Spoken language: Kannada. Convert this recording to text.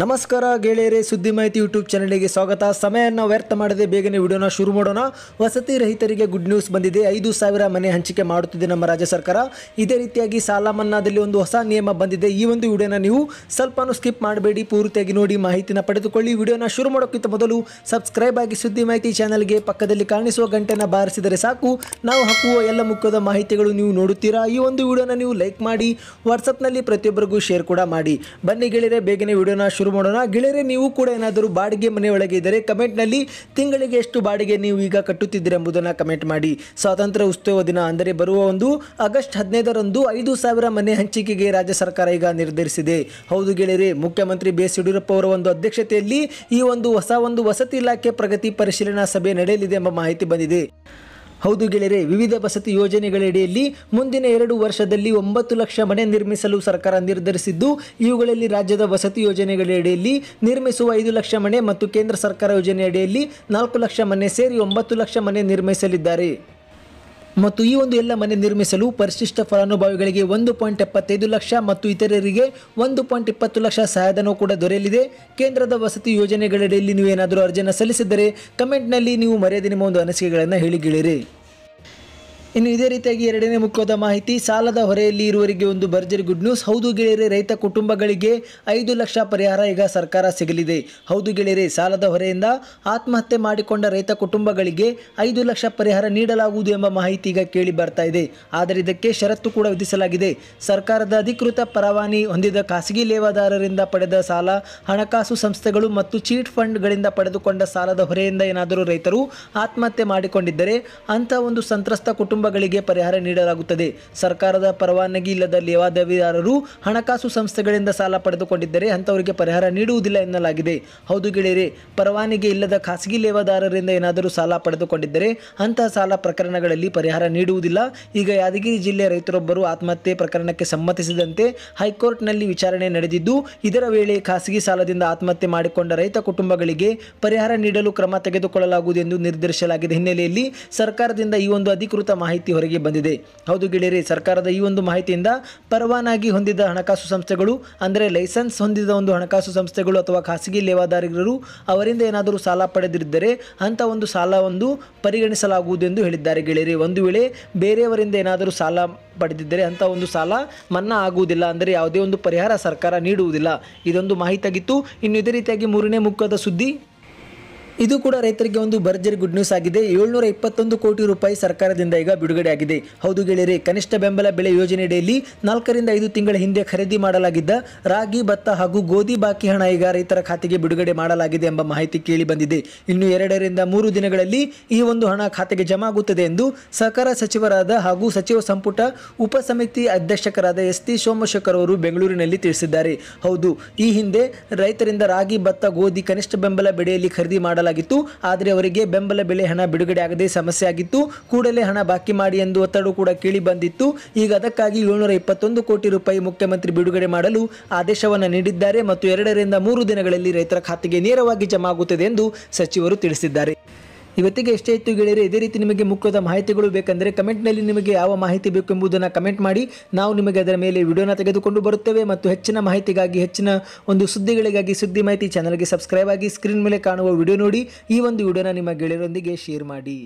ನಮಸ್ಕಾರ ಗೆಳೆಯರೇ ಸುದ್ದಿ ಮಾಹಿತಿ ಯೂಟ್ಯೂಬ್ ಚಾನಲ್ಗೆ ಸ್ವಾಗತ ಸಮಯವನ್ನು ವ್ಯರ್ಥ ಮಾಡದೆ ಬೇಗನೆ ವಿಡಿಯೋನ ಶುರು ಮಾಡೋಣ ವಸತಿ ರಹಿತರಿಗೆ ಗುಡ್ ನ್ಯೂಸ್ ಬಂದಿದೆ ಐದು ಸಾವಿರ ಮನೆ ಹಂಚಿಕೆ ಮಾಡುತ್ತಿದೆ ನಮ್ಮ ರಾಜ್ಯ ಸರ್ಕಾರ ಇದೇ ರೀತಿಯಾಗಿ ಸಾಲ ಮನ್ನಾದಲ್ಲಿ ಒಂದು ಹೊಸ ನಿಯಮ ಬಂದಿದೆ ಈ ಒಂದು ವಿಡಿಯೋನ ನೀವು ಸ್ವಲ್ಪನೂ ಸ್ಕಿಪ್ ಮಾಡಬೇಡಿ ಪೂರ್ತಿಯಾಗಿ ನೋಡಿ ಮಾಹಿತಿನ ಪಡೆದುಕೊಳ್ಳಿ ವಿಡಿಯೋನ ಶುರು ಮಾಡೋಕ್ಕಿಂತ ಮೊದಲು ಸಬ್ಸ್ಕ್ರೈಬ್ ಆಗಿ ಸುದ್ದಿ ಮಾಹಿತಿ ಚಾನಲ್ಗೆ ಪಕ್ಕದಲ್ಲಿ ಕಾಣಿಸುವ ಗಂಟೆನ ಬಾರಿಸಿದರೆ ಸಾಕು ನಾವು ಹಾಕುವ ಎಲ್ಲ ಮುಖ್ಯದ ಮಾಹಿತಿಗಳು ನೀವು ನೋಡುತ್ತೀರಾ ಈ ಒಂದು ವಿಡಿಯೋನ ನೀವು ಲೈಕ್ ಮಾಡಿ ವಾಟ್ಸಪ್ನಲ್ಲಿ ಪ್ರತಿಯೊಬ್ಬರಿಗೂ ಶೇರ್ ಕೂಡ ಮಾಡಿ ಬನ್ನಿ ಗೆಳೆಯರೆ ಬೇಗನೆ ವಿಡಿಯೋನ ಶುರು ಶುರು ಮಾಡೋಣ ಗೆಳೆಯರೆ ನೀವು ಕೂಡ ಏನಾದರೂ ಬಾಡಿಗೆ ಒಳಗೆ ಇದ್ದರೆ ಕಮೆಂಟ್ನಲ್ಲಿ ತಿಂಗಳಿಗೆ ಎಷ್ಟು ಬಾಡಿಗೆ ನೀವು ಈಗ ಕಟ್ಟುತ್ತಿದ್ದೀರಿ ಎಂಬುದನ್ನು ಕಮೆಂಟ್ ಮಾಡಿ ಸ್ವಾತಂತ್ರ್ಯ ಉತ್ಸವ ದಿನ ಅಂದರೆ ಬರುವ ಒಂದು ಆಗಸ್ಟ್ ಹದಿನೈದರಂದು ಐದು ಸಾವಿರ ಮನೆ ಹಂಚಿಕೆಗೆ ರಾಜ್ಯ ಸರ್ಕಾರ ಈಗ ನಿರ್ಧರಿಸಿದೆ ಹೌದು ಗೆಳೆಯರೆ ಮುಖ್ಯಮಂತ್ರಿ ಬಿ ಎಸ್ ಯಡಿಯೂರಪ್ಪ ಅವರ ಒಂದು ಅಧ್ಯಕ್ಷತೆಯಲ್ಲಿ ಈ ಒಂದು ಹೊಸ ಒಂದು ವಸತಿ ಇಲಾಖೆ ಪ್ರಗತಿ ಪರಿಶೀಲನಾ ಸಭೆ ನಡೆಯಲಿದೆ ಎಂಬ ಮಾಹಿತಿ ಬಂದಿದೆ ಹೌದು ಗೆಳೆಯರೆ ವಿವಿಧ ವಸತಿ ಯೋಜನೆಗಳಡಿಯಲ್ಲಿ ಮುಂದಿನ ಎರಡು ವರ್ಷದಲ್ಲಿ ಒಂಬತ್ತು ಲಕ್ಷ ಮನೆ ನಿರ್ಮಿಸಲು ಸರ್ಕಾರ ನಿರ್ಧರಿಸಿದ್ದು ಇವುಗಳಲ್ಲಿ ರಾಜ್ಯದ ವಸತಿ ಯೋಜನೆಗಳಡಿಯಲ್ಲಿ ನಿರ್ಮಿಸುವ ಐದು ಲಕ್ಷ ಮನೆ ಮತ್ತು ಕೇಂದ್ರ ಸರ್ಕಾರ ಯೋಜನೆಯಡಿಯಲ್ಲಿ ನಾಲ್ಕು ಲಕ್ಷ ಮನೆ ಸೇರಿ ಒಂಬತ್ತು ಲಕ್ಷ ಮನೆ ನಿರ್ಮಿಸಲಿದ್ದಾರೆ ಮತ್ತು ಈ ಒಂದು ಎಲ್ಲ ಮನೆ ನಿರ್ಮಿಸಲು ಪರಿಶಿಷ್ಟ ಫಲಾನುಭವಿಗಳಿಗೆ ಒಂದು ಪಾಯಿಂಟ್ ಎಪ್ಪತ್ತೈದು ಲಕ್ಷ ಮತ್ತು ಇತರರಿಗೆ ಒಂದು ಪಾಯಿಂಟ್ ಇಪ್ಪತ್ತು ಲಕ್ಷ ಸಹಾಯಧನವು ಕೂಡ ದೊರೆಯಲಿದೆ ಕೇಂದ್ರದ ವಸತಿ ಯೋಜನೆಗಳಡಿಯಲ್ಲಿ ನೀವು ಏನಾದರೂ ಅರ್ಜಿಯನ್ನು ಸಲ್ಲಿಸಿದರೆ ಕಮೆಂಟ್ನಲ್ಲಿ ನೀವು ಮರ್ಯಾದೆ ನಿಮ್ಮ ಒಂದು ಅನಿಸಿಕೆಗಳನ್ನು ಹೇಳಿಗಿಳಿರಿ ಇನ್ನು ಇದೇ ರೀತಿಯಾಗಿ ಎರಡನೇ ಮುಖ್ಯವಾದ ಮಾಹಿತಿ ಸಾಲದ ಹೊರೆಯಲ್ಲಿ ಇರುವವರಿಗೆ ಒಂದು ಭರ್ಜರಿ ಗುಡ್ ನ್ಯೂಸ್ ಹೌದು ಗೆಳೆಯರೆ ರೈತ ಕುಟುಂಬಗಳಿಗೆ ಐದು ಲಕ್ಷ ಪರಿಹಾರ ಈಗ ಸರ್ಕಾರ ಸಿಗಲಿದೆ ಹೌದು ಗೆಳೆಯರೆ ಸಾಲದ ಹೊರೆಯಿಂದ ಆತ್ಮಹತ್ಯೆ ಮಾಡಿಕೊಂಡ ರೈತ ಕುಟುಂಬಗಳಿಗೆ ಐದು ಲಕ್ಷ ಪರಿಹಾರ ನೀಡಲಾಗುವುದು ಎಂಬ ಮಾಹಿತಿ ಈಗ ಕೇಳಿ ಬರ್ತಾ ಇದೆ ಆದರೆ ಇದಕ್ಕೆ ಷರತ್ತು ಕೂಡ ವಿಧಿಸಲಾಗಿದೆ ಸರ್ಕಾರದ ಅಧಿಕೃತ ಪರವಾನಿ ಹೊಂದಿದ ಖಾಸಗಿ ಲೇವಾದಾರರಿಂದ ಪಡೆದ ಸಾಲ ಹಣಕಾಸು ಸಂಸ್ಥೆಗಳು ಮತ್ತು ಚೀಟ್ ಫಂಡ್ಗಳಿಂದ ಪಡೆದುಕೊಂಡ ಸಾಲದ ಹೊರೆಯಿಂದ ಏನಾದರೂ ರೈತರು ಆತ್ಮಹತ್ಯೆ ಮಾಡಿಕೊಂಡಿದ್ದರೆ ಅಂಥ ಒಂದು ಸಂತ್ರಸ್ತ ಕುಟುಂಬ ಕುಟುಂಬಗಳಿಗೆ ಪರಿಹಾರ ನೀಡಲಾಗುತ್ತದೆ ಸರ್ಕಾರದ ಪರವಾನಗಿ ಇಲ್ಲದ ಲೇವಾದೇವಿದಾರರು ಹಣಕಾಸು ಸಂಸ್ಥೆಗಳಿಂದ ಸಾಲ ಪಡೆದುಕೊಂಡಿದ್ದರೆ ಅಂಥವರಿಗೆ ಪರಿಹಾರ ನೀಡುವುದಿಲ್ಲ ಎನ್ನಲಾಗಿದೆ ಹೌದು ಗೆಳೆಯರೆ ಪರವಾನಗಿ ಇಲ್ಲದ ಖಾಸಗಿ ಲೇವಾದಾರರಿಂದ ಏನಾದರೂ ಸಾಲ ಪಡೆದುಕೊಂಡಿದ್ದರೆ ಅಂತಹ ಸಾಲ ಪ್ರಕರಣಗಳಲ್ಲಿ ಪರಿಹಾರ ನೀಡುವುದಿಲ್ಲ ಈಗ ಯಾದಗಿರಿ ಜಿಲ್ಲೆಯ ರೈತರೊಬ್ಬರು ಆತ್ಮಹತ್ಯೆ ಪ್ರಕರಣಕ್ಕೆ ಸಮ್ಮತಿಸಿದಂತೆ ಹೈಕೋರ್ಟ್ನಲ್ಲಿ ವಿಚಾರಣೆ ನಡೆದಿದ್ದು ಇದರ ವೇಳೆ ಖಾಸಗಿ ಸಾಲದಿಂದ ಆತ್ಮಹತ್ಯೆ ಮಾಡಿಕೊಂಡ ರೈತ ಕುಟುಂಬಗಳಿಗೆ ಪರಿಹಾರ ನೀಡಲು ಕ್ರಮ ತೆಗೆದುಕೊಳ್ಳಲಾಗುವುದು ಎಂದು ನಿರ್ಧರಿಸಲಾಗಿದೆ ಹಿನ್ನೆಲೆಯಲ್ಲಿ ಸರ್ಕಾರದಿಂದ ಈ ಒಂದು ಅಧಿಕೃತ ಮಾಹಿತಿ ಹೊರಗೆ ಬಂದಿದೆ ಹೌದು ಗೆಳೆಯರೇ ಸರ್ಕಾರದ ಈ ಒಂದು ಮಾಹಿತಿಯಿಂದ ಪರವಾನಗಿ ಹೊಂದಿದ ಹಣಕಾಸು ಸಂಸ್ಥೆಗಳು ಅಂದರೆ ಲೈಸೆನ್ಸ್ ಹೊಂದಿದ ಒಂದು ಹಣಕಾಸು ಸಂಸ್ಥೆಗಳು ಅಥವಾ ಖಾಸಗಿ ಲೇವಾದಾರರು ಅವರಿಂದ ಏನಾದರೂ ಸಾಲ ಪಡೆದಿದ್ದರೆ ಅಂಥ ಒಂದು ಸಾಲವನ್ನು ಪರಿಗಣಿಸಲಾಗುವುದು ಎಂದು ಹೇಳಿದ್ದಾರೆ ಗೆಳೆಯರಿ ಒಂದು ವೇಳೆ ಬೇರೆಯವರಿಂದ ಏನಾದರೂ ಸಾಲ ಪಡೆದಿದ್ದರೆ ಅಂಥ ಒಂದು ಸಾಲ ಮನ್ನಾ ಆಗುವುದಿಲ್ಲ ಅಂದರೆ ಯಾವುದೇ ಒಂದು ಪರಿಹಾರ ಸರ್ಕಾರ ನೀಡುವುದಿಲ್ಲ ಇದೊಂದು ಮಾಹಿತಿಯಾಗಿತ್ತು ಇನ್ನು ಇದೇ ರೀತಿಯಾಗಿ ಮೂರನೇ ಮುಖದ ಸುದ್ದಿ ಇದು ಕೂಡ ರೈತರಿಗೆ ಒಂದು ಭರ್ಜರಿ ಗುಡ್ ನ್ಯೂಸ್ ಆಗಿದೆ ಏಳ್ನೂರ ಇಪ್ಪತ್ತೊಂದು ಕೋಟಿ ರೂಪಾಯಿ ಸರ್ಕಾರದಿಂದ ಈಗ ಬಿಡುಗಡೆ ಆಗಿದೆ ಹೌದು ಗೆಳೆಯರೆ ಕನಿಷ್ಠ ಬೆಂಬಲ ಬೆಲೆ ಯೋಜನೆಯಡಿಯಲ್ಲಿ ನಾಲ್ಕರಿಂದ ಐದು ತಿಂಗಳ ಹಿಂದೆ ಖರೀದಿ ಮಾಡಲಾಗಿದ್ದ ರಾಗಿ ಭತ್ತ ಹಾಗೂ ಗೋಧಿ ಬಾಕಿ ಹಣ ಈಗ ರೈತರ ಖಾತೆಗೆ ಬಿಡುಗಡೆ ಮಾಡಲಾಗಿದೆ ಎಂಬ ಮಾಹಿತಿ ಕೇಳಿ ಬಂದಿದೆ ಇನ್ನು ಎರಡರಿಂದ ಮೂರು ದಿನಗಳಲ್ಲಿ ಈ ಒಂದು ಹಣ ಖಾತೆಗೆ ಜಮಾ ಆಗುತ್ತದೆ ಎಂದು ಸಹಕಾರ ಸಚಿವರಾದ ಹಾಗೂ ಸಚಿವ ಸಂಪುಟ ಉಪ ಸಮಿತಿ ಅಧ್ಯಕ್ಷಕರಾದ ಎಸ್ ಟಿ ಸೋಮಶೇಖರ್ ಅವರು ಬೆಂಗಳೂರಿನಲ್ಲಿ ತಿಳಿಸಿದ್ದಾರೆ ಹೌದು ಈ ಹಿಂದೆ ರೈತರಿಂದ ರಾಗಿ ಭತ್ತ ಗೋಧಿ ಕನಿಷ್ಠ ಬೆಂಬಲ ಬೆಡೆಯಲ್ಲಿ ಖರೀದಿ ಮಾಡಲಾಗಿದೆ ಮಾಡಲಾಗಿತ್ತು ಆದರೆ ಅವರಿಗೆ ಬೆಂಬಲ ಬೆಲೆ ಹಣ ಬಿಡುಗಡೆ ಆಗದೆ ಸಮಸ್ಯೆ ಆಗಿತ್ತು ಕೂಡಲೇ ಹಣ ಬಾಕಿ ಮಾಡಿ ಎಂದು ಒತ್ತಡ ಕೂಡ ಕೇಳಿ ಬಂದಿತ್ತು ಈಗ ಅದಕ್ಕಾಗಿ ಏಳ್ನೂರ ಇಪ್ಪತ್ತೊಂದು ಕೋಟಿ ರೂಪಾಯಿ ಮುಖ್ಯಮಂತ್ರಿ ಬಿಡುಗಡೆ ಮಾಡಲು ಆದೇಶವನ್ನು ನೀಡಿದ್ದಾರೆ ಮತ್ತು ಎರಡರಿಂದ ಮೂರು ದಿನಗಳಲ್ಲಿ ರೈತರ ಖಾತೆಗೆ ನೇರವಾಗಿ ಜಮಾ ಆಗುತ್ತದೆ ಎಂದು ಸಚಿವರು ತಿಳಿಸಿದ್ದಾರೆ ಇವತ್ತಿಗೆ ಎಷ್ಟೇ ಇತ್ತು ಗೆಳೆಯರೆ ಇದೇ ರೀತಿ ನಿಮಗೆ ಮುಖ್ಯವಾದ ಮಾಹಿತಿಗಳು ಬೇಕೆಂದರೆ ಕಮೆಂಟ್ನಲ್ಲಿ ನಿಮಗೆ ಯಾವ ಮಾಹಿತಿ ಬೇಕು ಎಂಬುದನ್ನು ಕಮೆಂಟ್ ಮಾಡಿ ನಾವು ನಿಮಗೆ ಅದರ ಮೇಲೆ ವಿಡಿಯೋನ ತೆಗೆದುಕೊಂಡು ಬರುತ್ತೇವೆ ಮತ್ತು ಹೆಚ್ಚಿನ ಮಾಹಿತಿಗಾಗಿ ಹೆಚ್ಚಿನ ಒಂದು ಸುದ್ದಿಗಳಿಗಾಗಿ ಸುದ್ದಿ ಮಾಹಿತಿ ಚಾನಲ್ಗೆ ಸಬ್ಸ್ಕ್ರೈಬ್ ಆಗಿ ಸ್ಕ್ರೀನ್ ಮೇಲೆ ಕಾಣುವ ವಿಡಿಯೋ ನೋಡಿ ಈ ಒಂದು ವಿಡಿಯೋನ ನಿಮ್ಮ ಗೆಳೆಯರೊಂದಿಗೆ ಶೇರ್ ಮಾಡಿ